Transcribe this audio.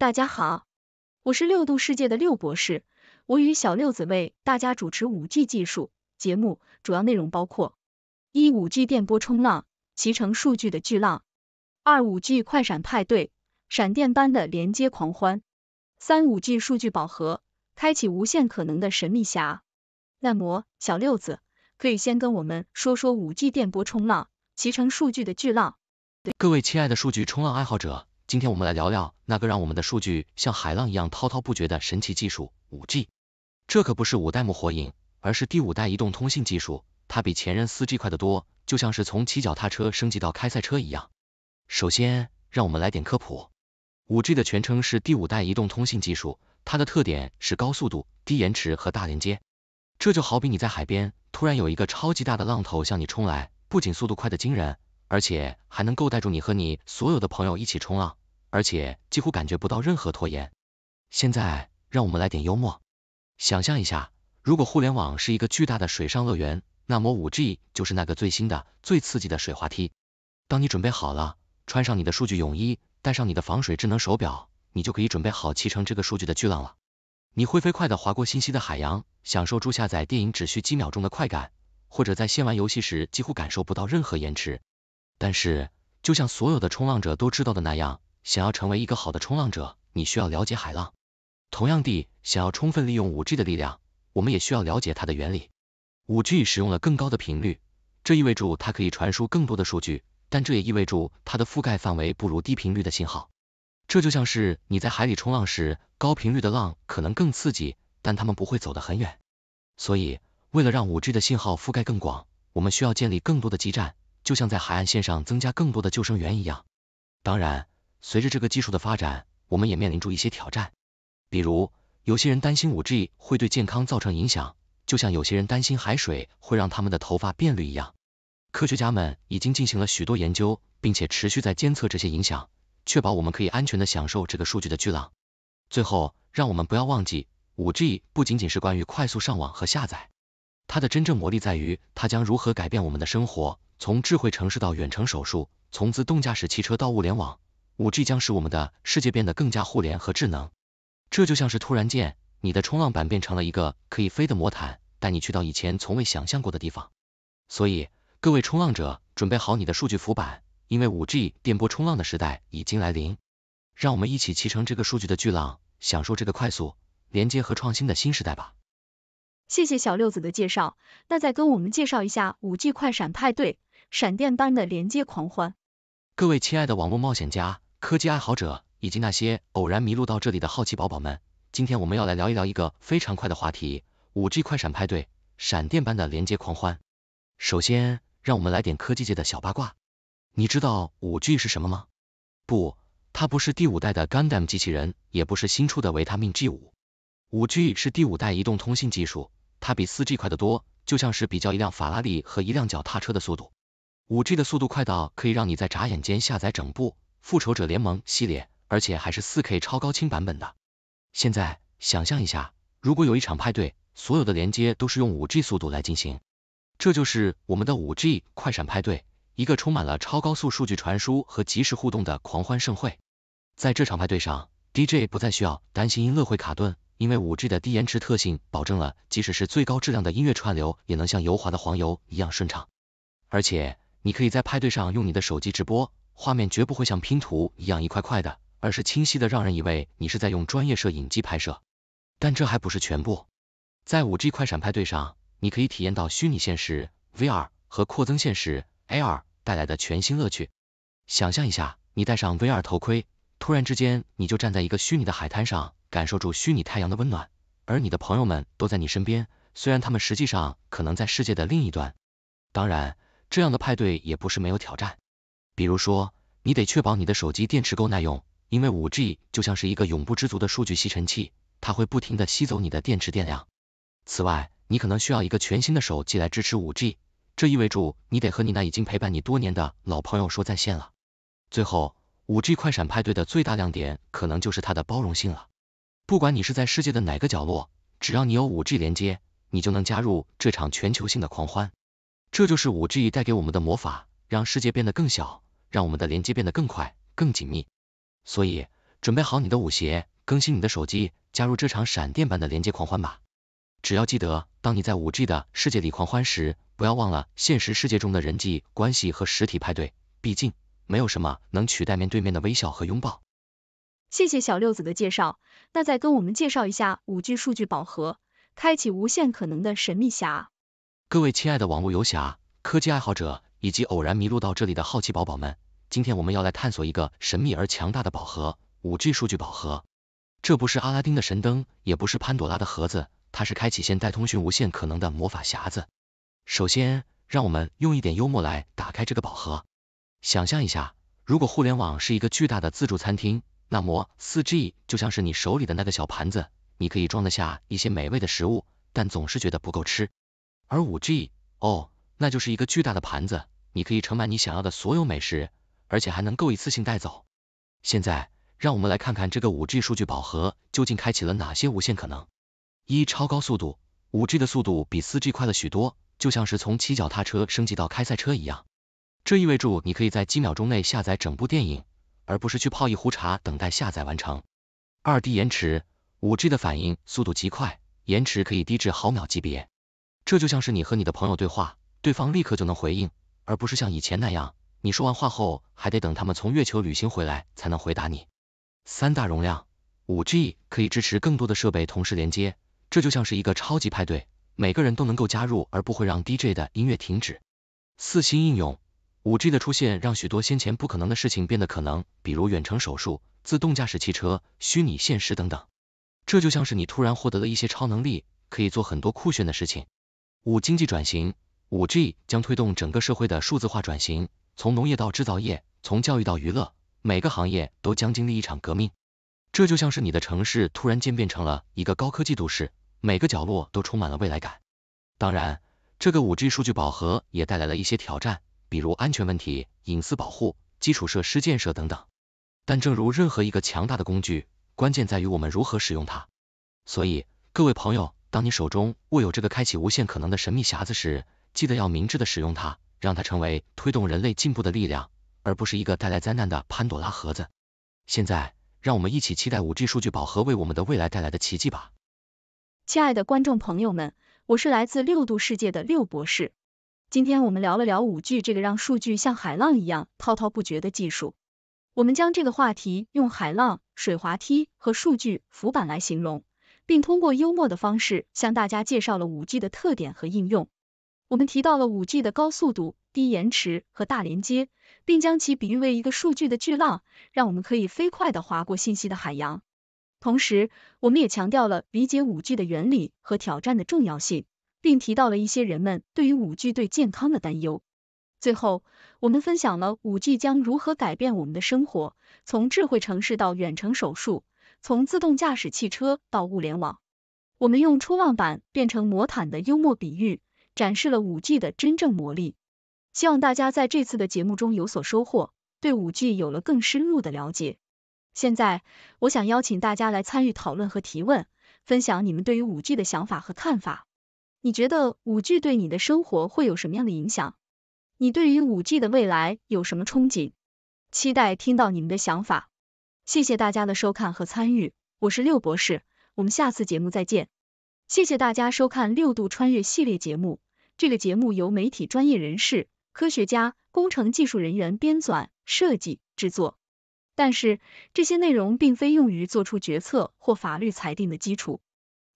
大家好，我是六度世界的六博士，我与小六子为大家主持五 G 技术节目，主要内容包括：一、五 G 电波冲浪，骑乘数据的巨浪；二、五 G 快闪派对，闪电般的连接狂欢；三、五 G 数据饱和，开启无限可能的神秘侠。那么，小六子可以先跟我们说说五 G 电波冲浪，骑乘数据的巨浪。各位亲爱的数据冲浪爱好者。今天我们来聊聊那个让我们的数据像海浪一样滔滔不绝的神奇技术——五 G。这可不是五代目火影，而是第五代移动通信技术。它比前任四 G 快得多，就像是从骑脚踏车升级到开赛车一样。首先，让我们来点科普。五 G 的全称是第五代移动通信技术，它的特点是高速度、低延迟和大连接。这就好比你在海边突然有一个超级大的浪头向你冲来，不仅速度快得惊人。而且还能够带住你和你所有的朋友一起冲浪，而且几乎感觉不到任何拖延。现在让我们来点幽默，想象一下，如果互联网是一个巨大的水上乐园，那么五 G 就是那个最新的、最刺激的水滑梯。当你准备好了，穿上你的数据泳衣，带上你的防水智能手表，你就可以准备好骑乘这个数据的巨浪了。你会飞快的划过信息的海洋，享受住下载电影只需几秒钟的快感，或者在先玩游戏时几乎感受不到任何延迟。但是，就像所有的冲浪者都知道的那样，想要成为一个好的冲浪者，你需要了解海浪。同样地，想要充分利用五 G 的力量，我们也需要了解它的原理。五 G 使用了更高的频率，这意味着它可以传输更多的数据，但这也意味着它的覆盖范围不如低频率的信号。这就像是你在海里冲浪时，高频率的浪可能更刺激，但它们不会走得很远。所以，为了让五 G 的信号覆盖更广，我们需要建立更多的基站。就像在海岸线上增加更多的救生员一样。当然，随着这个技术的发展，我们也面临住一些挑战，比如有些人担心 5G 会对健康造成影响，就像有些人担心海水会让他们的头发变绿一样。科学家们已经进行了许多研究，并且持续在监测这些影响，确保我们可以安全地享受这个数据的巨浪。最后，让我们不要忘记，5G 不仅仅是关于快速上网和下载。它的真正魔力在于，它将如何改变我们的生活。从智慧城市到远程手术，从自动驾驶汽车到物联网，五 G 将使我们的世界变得更加互联和智能。这就像是突然间，你的冲浪板变成了一个可以飞的魔毯，带你去到以前从未想象过的地方。所以，各位冲浪者，准备好你的数据浮板，因为五 G 电波冲浪的时代已经来临。让我们一起骑乘这个数据的巨浪，享受这个快速、连接和创新的新时代吧！谢谢小六子的介绍，那再跟我们介绍一下五 G 快闪派对，闪电般的连接狂欢。各位亲爱的网络冒险家、科技爱好者以及那些偶然迷路到这里的好奇宝宝们，今天我们要来聊一聊一个非常快的话题——五 G 快闪派对，闪电般的连接狂欢。首先，让我们来点科技界的小八卦。你知道五 G 是什么吗？不，它不是第五代的 Gundam 机器人，也不是新出的维他命 G 五。五 G 是第五代移动通信技术。它比 4G 快得多，就像是比较一辆法拉利和一辆脚踏车的速度。5G 的速度快到可以让你在眨眼间下载整部《复仇者联盟》系列，而且还是 4K 超高清版本的。现在，想象一下，如果有一场派对，所有的连接都是用 5G 速度来进行，这就是我们的 5G 快闪派对，一个充满了超高速数据传输和即时互动的狂欢盛会。在这场派对上，DJ 不再需要担心音乐会卡顿。因为五 G 的低延迟特性，保证了即使是最高质量的音乐串流也能像油滑的黄油一样顺畅。而且，你可以在派对上用你的手机直播，画面绝不会像拼图一样一块块的，而是清晰的让人以为你是在用专业摄影机拍摄。但这还不是全部，在五 G 快闪派对上，你可以体验到虚拟现实 VR 和扩增现实 AR 带来的全新乐趣。想象一下，你戴上 VR 头盔，突然之间你就站在一个虚拟的海滩上。感受住虚拟太阳的温暖，而你的朋友们都在你身边，虽然他们实际上可能在世界的另一端。当然，这样的派对也不是没有挑战，比如说，你得确保你的手机电池够耐用，因为五 G 就像是一个永不知足的数据吸尘器，它会不停的吸走你的电池电量。此外，你可能需要一个全新的手机来支持五 G，这意味着你得和你那已经陪伴你多年的老朋友说再见了。最后，五 G 快闪派对的最大亮点可能就是它的包容性了。不管你是在世界的哪个角落，只要你有 5G 连接，你就能加入这场全球性的狂欢。这就是 5G 带给我们的魔法，让世界变得更小，让我们的连接变得更快、更紧密。所以，准备好你的舞鞋，更新你的手机，加入这场闪电般的连接狂欢吧！只要记得，当你在 5G 的世界里狂欢时，不要忘了现实世界中的人际关系和实体派对。毕竟，没有什么能取代面对面的微笑和拥抱。谢谢小六子的介绍，那再跟我们介绍一下五 G 数据宝盒，开启无限可能的神秘匣。各位亲爱的网络游侠、科技爱好者以及偶然迷路到这里的好奇宝宝们，今天我们要来探索一个神秘而强大的宝盒——五 G 数据宝盒。这不是阿拉丁的神灯，也不是潘朵拉的盒子，它是开启现代通讯无限可能的魔法匣子。首先，让我们用一点幽默来打开这个宝盒。想象一下，如果互联网是一个巨大的自助餐厅。那么，4G 就像是你手里的那个小盘子，你可以装得下一些美味的食物，但总是觉得不够吃。而 5G，哦，那就是一个巨大的盘子，你可以盛满你想要的所有美食，而且还能够一次性带走。现在，让我们来看看这个 5G 数据宝盒究竟开启了哪些无限可能。一超高速度，5G 的速度比 4G 快了许多，就像是从骑脚踏车升级到开赛车一样。这意味着你可以在几秒钟内下载整部电影。而不是去泡一壶茶等待下载完成。二低延迟，5G 的反应速度极快，延迟可以低至毫秒级别。这就像是你和你的朋友对话，对方立刻就能回应，而不是像以前那样，你说完话后还得等他们从月球旅行回来才能回答你。三大容量，5G 可以支持更多的设备同时连接，这就像是一个超级派对，每个人都能够加入而不会让 DJ 的音乐停止。四新应用。5G 的出现让许多先前不可能的事情变得可能，比如远程手术、自动驾驶汽车、虚拟现实等等。这就像是你突然获得了一些超能力，可以做很多酷炫的事情。五经济转型，5G 将推动整个社会的数字化转型，从农业到制造业，从教育到娱乐，每个行业都将经历一场革命。这就像是你的城市突然间变成了一个高科技都市，每个角落都充满了未来感。当然，这个 5G 数据饱和也带来了一些挑战。比如安全问题、隐私保护、基础设施建设等等。但正如任何一个强大的工具，关键在于我们如何使用它。所以，各位朋友，当你手中握有这个开启无限可能的神秘匣子时，记得要明智的使用它，让它成为推动人类进步的力量，而不是一个带来灾难的潘朵拉盒子。现在，让我们一起期待五 G 数据饱和为我们的未来带来的奇迹吧。亲爱的观众朋友们，我是来自六度世界的六博士。今天我们聊了聊五 G 这个让数据像海浪一样滔滔不绝的技术。我们将这个话题用海浪、水滑梯和数据浮板来形容，并通过幽默的方式向大家介绍了五 G 的特点和应用。我们提到了五 G 的高速度、低延迟和大连接，并将其比喻为一个数据的巨浪，让我们可以飞快的划过信息的海洋。同时，我们也强调了理解五 G 的原理和挑战的重要性。并提到了一些人们对于五 G 对健康的担忧。最后，我们分享了五 G 将如何改变我们的生活，从智慧城市到远程手术，从自动驾驶汽车到物联网。我们用“出望板变成魔毯”的幽默比喻，展示了五 G 的真正魔力。希望大家在这次的节目中有所收获，对五 G 有了更深入的了解。现在，我想邀请大家来参与讨论和提问，分享你们对于五 G 的想法和看法。你觉得五 G 对你的生活会有什么样的影响？你对于五 G 的未来有什么憧憬？期待听到你们的想法。谢谢大家的收看和参与，我是六博士，我们下次节目再见。谢谢大家收看六度穿越系列节目，这个节目由媒体专业人士、科学家、工程技术人员编纂、设计、制作，但是这些内容并非用于做出决策或法律裁定的基础。